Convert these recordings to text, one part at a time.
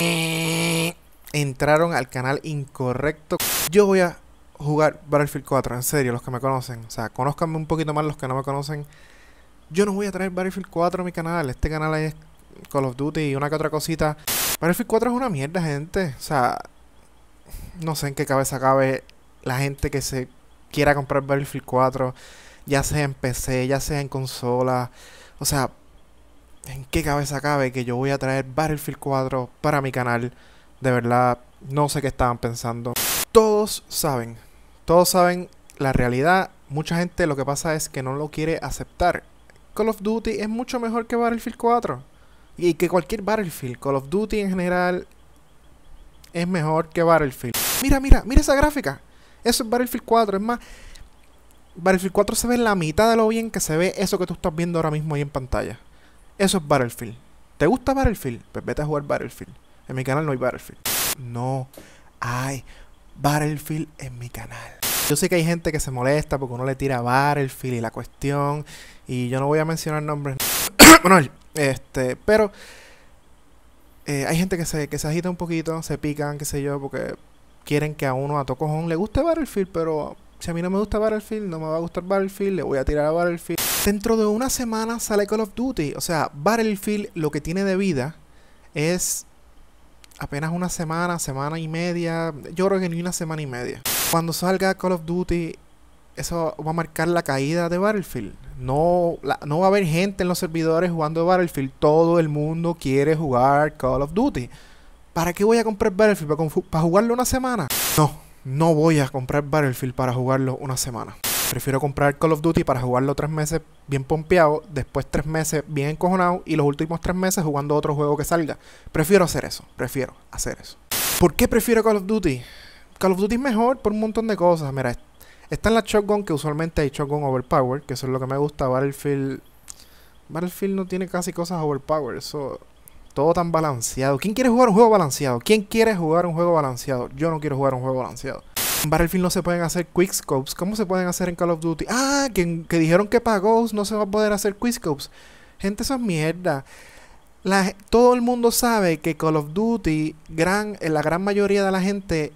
Eh, entraron al canal incorrecto. Yo voy a jugar Battlefield 4, en serio, los que me conocen. O sea, conozcanme un poquito más los que no me conocen. Yo no voy a traer Battlefield 4 a mi canal. Este canal es Call of Duty y una que otra cosita. Battlefield 4 es una mierda, gente. O sea, no sé en qué cabeza cabe la gente que se quiera comprar Battlefield 4, ya sea en PC, ya sea en consola. O sea, ¿en qué cabeza cabe que yo voy a traer Battlefield 4 para mi canal? De verdad, no sé qué estaban pensando. Todos saben, todos saben la realidad. Mucha gente lo que pasa es que no lo quiere aceptar. Call of Duty es mucho mejor que Battlefield 4. Y que cualquier Battlefield. Call of Duty en general es mejor que Battlefield. Mira, mira, mira esa gráfica. Eso es Battlefield 4. Es más, Battlefield 4 se ve la mitad de lo bien que se ve eso que tú estás viendo ahora mismo ahí en pantalla. Eso es Battlefield. ¿Te gusta Battlefield? Pues vete a jugar Battlefield. En mi canal no hay Battlefield. No hay Battlefield en mi canal. Yo sé que hay gente que se molesta porque uno le tira Battlefield y la cuestión. Y yo no voy a mencionar nombres. bueno, este, pero eh, hay gente que se, que se agita un poquito, se pican, qué sé yo, porque quieren que a uno a Tocojón le guste Battlefield, pero si a mí no me gusta Battlefield, no me va a gustar Battlefield, le voy a tirar a Battlefield. Dentro de una semana sale Call of Duty. O sea, Battlefield lo que tiene de vida es apenas una semana, semana y media. Yo creo que ni una semana y media. Cuando salga Call of Duty, eso va a marcar la caída de Battlefield. No, no va a haber gente en los servidores jugando Battlefield. Todo el mundo quiere jugar Call of Duty. ¿Para qué voy a comprar Battlefield? ¿Para jugarlo una semana? No, no voy a comprar Battlefield para jugarlo una semana. Prefiero comprar Call of Duty para jugarlo tres meses bien pompeado, después tres meses bien encojonado y los últimos tres meses jugando otro juego que salga. Prefiero hacer eso, prefiero hacer eso. ¿Por qué prefiero Call of Duty? Call of Duty es mejor por un montón de cosas. Mira, está en la shotgun que usualmente hay shotgun overpower, que eso es lo que me gusta. Battlefield. Battlefield no tiene casi cosas overpower, eso todo tan balanceado. ¿Quién quiere jugar un juego balanceado? ¿Quién quiere jugar un juego balanceado? Yo no quiero jugar un juego balanceado. En Battlefield no se pueden hacer quickscopes. ¿Cómo se pueden hacer en Call of Duty? Ah, que, dijeron que para Ghost no se va a poder hacer quickscopes. Gente, eso es mierda. todo el mundo sabe que Call of Duty, gran, eh, la gran mayoría de la gente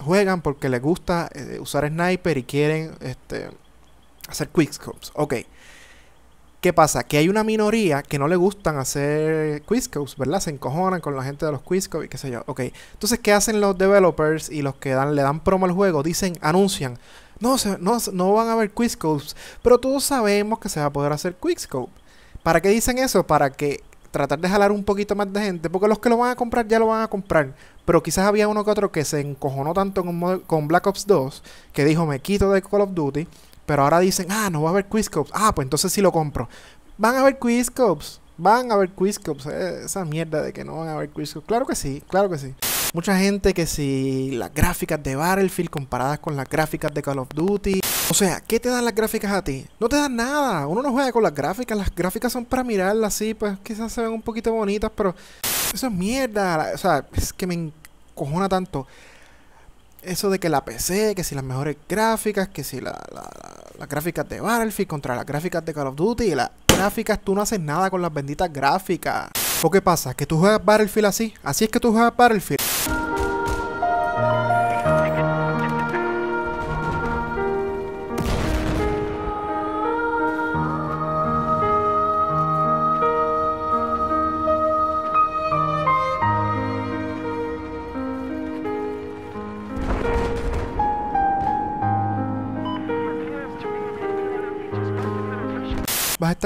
juegan porque les gusta eh, usar sniper y quieren este, hacer quickscopes. Ok. ¿Qué pasa? Que hay una minoría que no le gustan hacer Quizcodes, ¿verdad? Se encojonan con la gente de los Quizcopes y qué sé yo. Ok, entonces, ¿qué hacen los developers y los que le dan promo al juego? Dicen, anuncian, no, no, van a haber Quizcodes, pero todos sabemos que se va a poder hacer quickscope ¿Para qué dicen eso? Para que tratar de jalar un poquito más de gente, porque los que lo van a comprar ya lo van a comprar. Pero quizás había uno que otro que se encojonó tanto con, con Black Ops 2 que dijo, me quito de Call of Duty pero ahora dicen, ah, no va a haber Quiz Ah, pues entonces sí lo compro. Van a haber Quiz cops Van a haber Quiz eh, Esa mierda de que no van a haber Quiz Claro que sí, claro que sí. Mucha gente que si las gráficas de Battlefield comparadas con las gráficas de Call of Duty. O sea, ¿qué te dan las gráficas a ti? No te dan nada. Uno no juega con las gráficas. Las gráficas son para mirarlas así. Pues quizás se ven un poquito bonitas, pero eso es mierda. O sea, es que me encojona tanto eso de que la PC, que si las mejores gráficas, que si la, las gráficas de Battlefield contra las gráficas de Call of Duty y las gráficas, tú no haces nada con las benditas gráficas. ¿O qué pasa? ¿Que tú juegas Battlefield así? ¿Así es que tú juegas Battlefield?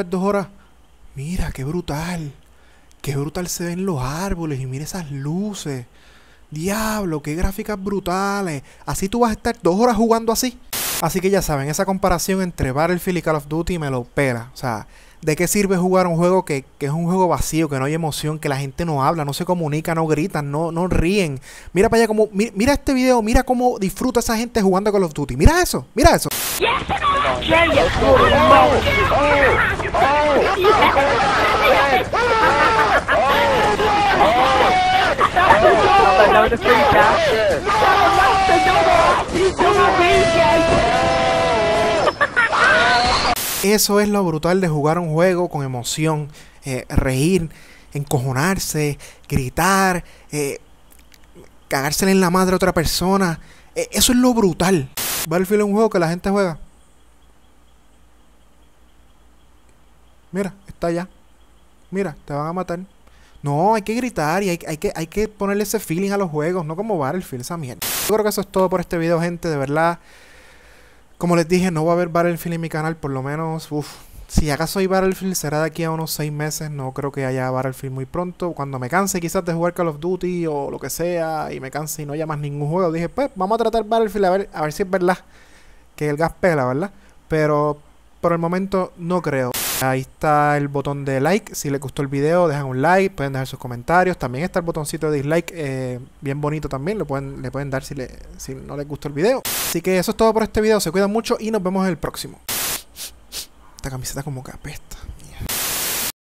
dos horas. Mira, qué brutal. Qué brutal se ven los árboles y mira esas luces. Diablo, qué gráficas brutales. Así tú vas a estar dos horas jugando así. Así que ya saben, esa comparación entre Battlefield y Call of Duty me lo pela. O sea, ¿de qué sirve jugar un juego que, es un juego vacío, que no hay emoción, que la gente no habla, no se comunica, no gritan, no, no ríen? Mira para allá como, mira, este video, mira cómo disfruta esa gente jugando Call of Duty. Mira eso, mira eso. Eso es lo brutal de jugar un juego con emoción, eh, reír, encojonarse, gritar, eh, cagársele en la madre a otra persona. Eh, eso es lo brutal. Battlefield es un juego que la gente juega. Mira, está allá. Mira, te van a matar. No, hay que gritar y hay, que, hay que ponerle ese feeling a los juegos, no como Battlefield, esa mierda. Yo creo que eso es todo por este video, gente, de verdad. Como les dije, no va a haber Battlefield en mi canal, por lo menos, uff, si acaso hay Battlefield será de aquí a unos 6 meses, no creo que haya Battlefield muy pronto. Cuando me canse quizás de jugar Call of Duty o lo que sea y me canse y no haya más ningún juego, dije, pues vamos a tratar Battlefield a ver, a ver si es verdad que el gas pela, ¿verdad? Pero por el momento no creo. Ahí está el botón de like. Si les gustó el video, dejan un like, pueden dejar sus comentarios. También está el botoncito de dislike, eh, bien bonito también. pueden, le pueden dar si, si no les gustó el video. Así que eso es todo por este video. Se cuidan mucho y nos vemos en el próximo esta camiseta como que apesta.